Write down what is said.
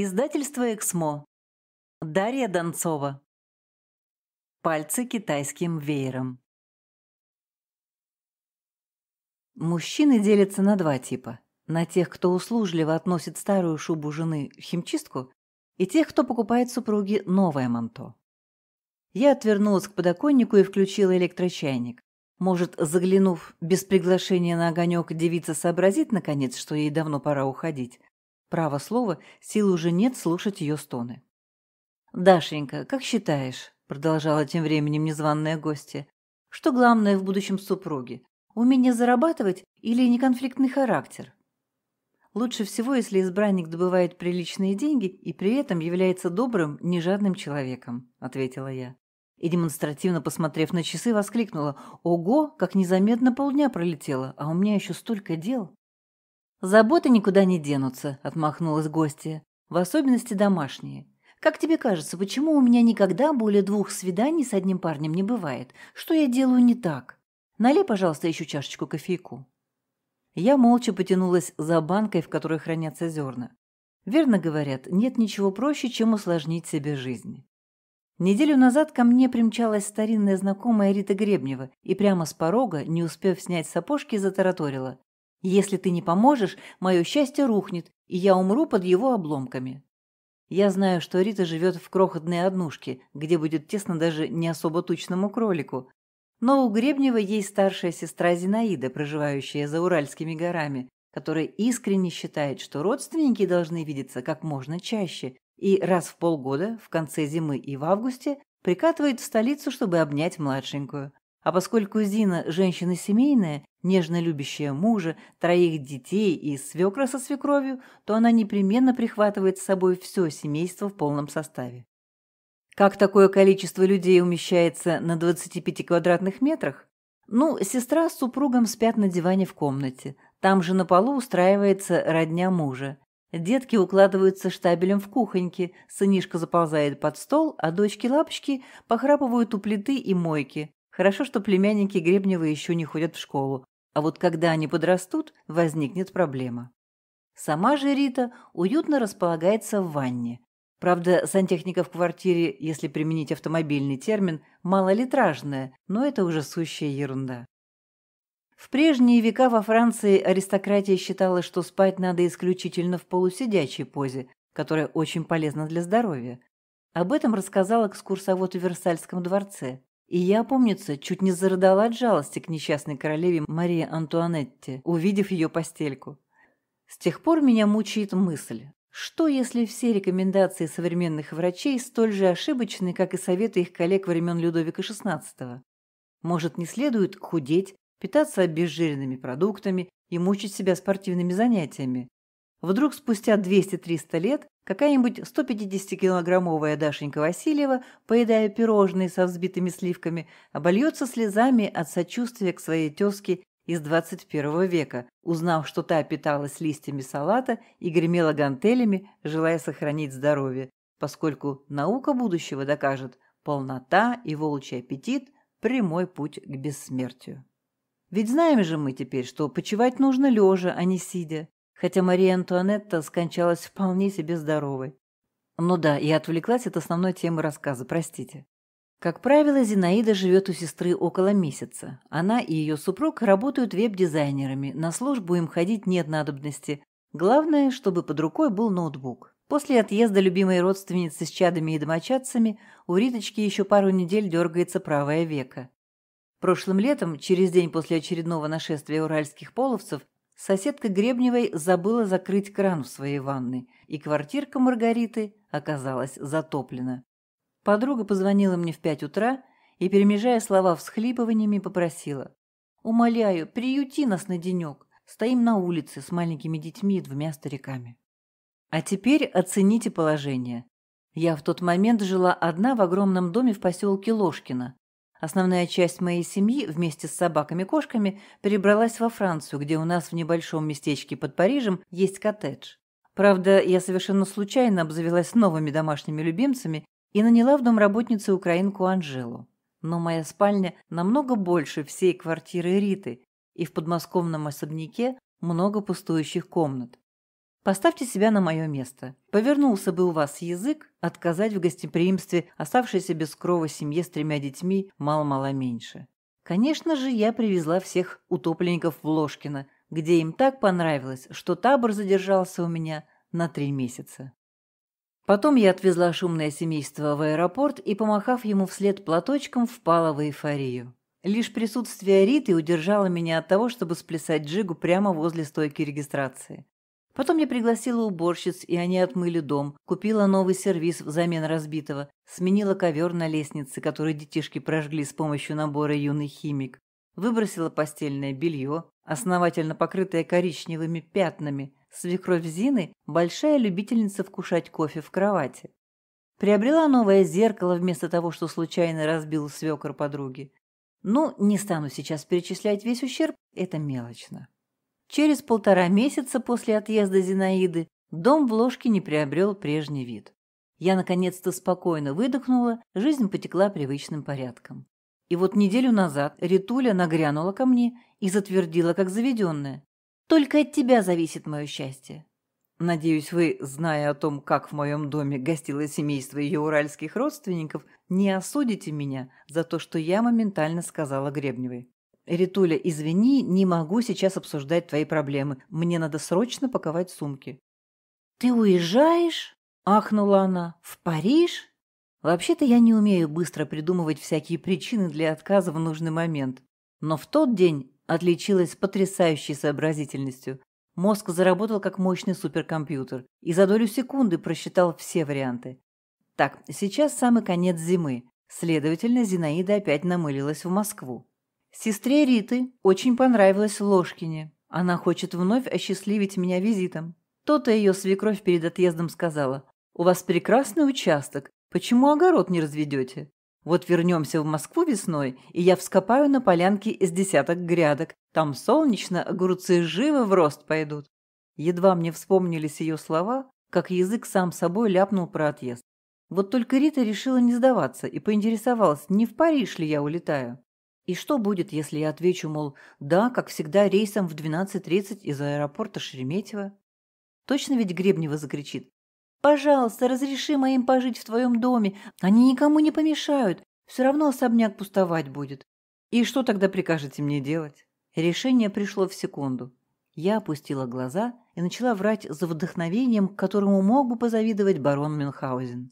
Издательство «Эксмо». Дарья Донцова. Пальцы китайским веером. Мужчины делятся на два типа. На тех, кто услужливо относит старую шубу жены в химчистку, и тех, кто покупает супруге новое манто. Я отвернулась к подоконнику и включила электрочайник. Может, заглянув без приглашения на огонек, девица сообразит, наконец, что ей давно пора уходить. Право слово, сил уже нет слушать ее стоны. «Дашенька, как считаешь?» – продолжала тем временем незваная гостья. «Что главное в будущем супруге? Умение зарабатывать или неконфликтный характер?» Лучше всего, если избранник добывает приличные деньги и при этом является добрым, нежадным человеком, ответила я. И демонстративно посмотрев на часы, воскликнула: "Ого, как незаметно полдня пролетело, а у меня еще столько дел". «Заботы никуда не денутся», — отмахнулась гостья, — «в особенности домашние. Как тебе кажется, почему у меня никогда более двух свиданий с одним парнем не бывает? Что я делаю не так? Налей, пожалуйста, еще чашечку кофейку». Я молча потянулась за банкой, в которой хранятся зерна. Верно говорят, нет ничего проще, чем усложнить себе жизнь. Неделю назад ко мне примчалась старинная знакомая Рита Гребнева и прямо с порога, не успев снять сапожки, затараторила. Если ты не поможешь, мое счастье рухнет, и я умру под его обломками. Я знаю, что Рита живет в крохотной однушке, где будет тесно даже не особо тучному кролику. Но у Гребнева есть старшая сестра Зинаида, проживающая за Уральскими горами, которая искренне считает, что родственники должны видеться как можно чаще, и раз в полгода, в конце зимы и в августе, прикатывает в столицу, чтобы обнять младшенькую. А поскольку Зина – женщина семейная, нежно любящая мужа, троих детей и свекра со свекровью, то она непременно прихватывает с собой все семейство в полном составе. Как такое количество людей умещается на 25 квадратных метрах? Ну, сестра с супругом спят на диване в комнате. Там же на полу устраивается родня мужа. Детки укладываются штабелем в кухоньке, сынишка заползает под стол, а дочки-лапочки похрапывают у плиты и мойки. Хорошо, что племянники Гребнева еще не ходят в школу, а вот когда они подрастут, возникнет проблема. Сама же Рита уютно располагается в ванне. Правда, сантехника в квартире, если применить автомобильный термин, малолитражная, но это уже сущая ерунда. В прежние века во Франции аристократия считала, что спать надо исключительно в полусидячей позе, которая очень полезна для здоровья. Об этом рассказал экскурсовод в Версальском дворце. И я, помнится, чуть не зарыдала от жалости к несчастной королеве Марии Антуанетте, увидев ее постельку. С тех пор меня мучает мысль, что если все рекомендации современных врачей столь же ошибочны, как и советы их коллег времен Людовика XVI? Может, не следует худеть, питаться обезжиренными продуктами и мучить себя спортивными занятиями? Вдруг спустя 200-300 лет какая-нибудь 150-килограммовая Дашенька Васильева, поедая пирожные со взбитыми сливками, обольется слезами от сочувствия к своей тезке из 21 века, узнав, что та питалась листьями салата и гремела гантелями, желая сохранить здоровье, поскольку наука будущего докажет, полнота и волчий аппетит – прямой путь к бессмертию. Ведь знаем же мы теперь, что почивать нужно лежа, а не сидя хотя Мария Антуанетта скончалась вполне себе здоровой. Ну да, я отвлеклась от основной темы рассказа, простите. Как правило, Зинаида живет у сестры около месяца. Она и ее супруг работают веб-дизайнерами, на службу им ходить нет надобности. Главное, чтобы под рукой был ноутбук. После отъезда любимой родственницы с чадами и домочадцами у Риточки еще пару недель дергается правое веко. Прошлым летом, через день после очередного нашествия уральских половцев, соседка Гребневой забыла закрыть кран в своей ванной, и квартирка Маргариты оказалась затоплена. Подруга позвонила мне в пять утра и, перемежая слова всхлипываниями, попросила. «Умоляю, приюти нас на денек. Стоим на улице с маленькими детьми и двумя стариками». А теперь оцените положение. Я в тот момент жила одна в огромном доме в поселке Ложкино, Основная часть моей семьи вместе с собаками-кошками перебралась во Францию, где у нас в небольшом местечке под Парижем есть коттедж. Правда, я совершенно случайно обзавелась новыми домашними любимцами и наняла в дом работницу украинку Анжелу. Но моя спальня намного больше всей квартиры Риты, и в подмосковном особняке много пустующих комнат. Поставьте себя на мое место. Повернулся бы у вас язык отказать в гостеприимстве оставшейся без крова семье с тремя детьми мало-мало меньше. Конечно же, я привезла всех утопленников в Ложкино, где им так понравилось, что табор задержался у меня на три месяца. Потом я отвезла шумное семейство в аэропорт и, помахав ему вслед платочком, впала в эйфорию. Лишь присутствие Риты удержало меня от того, чтобы сплясать джигу прямо возле стойки регистрации. Потом я пригласила уборщиц, и они отмыли дом, купила новый сервиз взамен разбитого, сменила ковер на лестнице, который детишки прожгли с помощью набора «Юный химик», выбросила постельное белье, основательно покрытое коричневыми пятнами. Свекровь Зины – большая любительница вкушать кофе в кровати. Приобрела новое зеркало вместо того, что случайно разбил свекор подруги. Ну, не стану сейчас перечислять весь ущерб, это мелочно. Через полтора месяца после отъезда Зинаиды дом в ложке не приобрел прежний вид. Я наконец-то спокойно выдохнула, жизнь потекла привычным порядком. И вот неделю назад Ритуля нагрянула ко мне и затвердила, как заведенная. «Только от тебя зависит мое счастье». Надеюсь, вы, зная о том, как в моем доме гостило семейство ее уральских родственников, не осудите меня за то, что я моментально сказала Гребневой. «Ритуля, извини, не могу сейчас обсуждать твои проблемы. Мне надо срочно паковать сумки». «Ты уезжаешь?» – ахнула она. «В Париж?» «Вообще-то я не умею быстро придумывать всякие причины для отказа в нужный момент. Но в тот день отличилась потрясающей сообразительностью. Мозг заработал как мощный суперкомпьютер и за долю секунды просчитал все варианты. Так, сейчас самый конец зимы. Следовательно, Зинаида опять намылилась в Москву. Сестре Риты очень понравилось Ложкине. Она хочет вновь осчастливить меня визитом. То-то ее свекровь перед отъездом сказала. «У вас прекрасный участок. Почему огород не разведете? Вот вернемся в Москву весной, и я вскопаю на полянке из десяток грядок. Там солнечно, огурцы живо в рост пойдут». Едва мне вспомнились ее слова, как язык сам собой ляпнул про отъезд. Вот только Рита решила не сдаваться и поинтересовалась, не в Париж ли я улетаю. И что будет, если я отвечу, мол, да, как всегда, рейсом в 12.30 из аэропорта Шереметьево? Точно ведь Гребнева закричит. «Пожалуйста, разреши моим пожить в твоем доме. Они никому не помешают. Все равно особняк пустовать будет». «И что тогда прикажете мне делать?» Решение пришло в секунду. Я опустила глаза и начала врать за вдохновением, которому мог бы позавидовать барон Мюнхгаузен.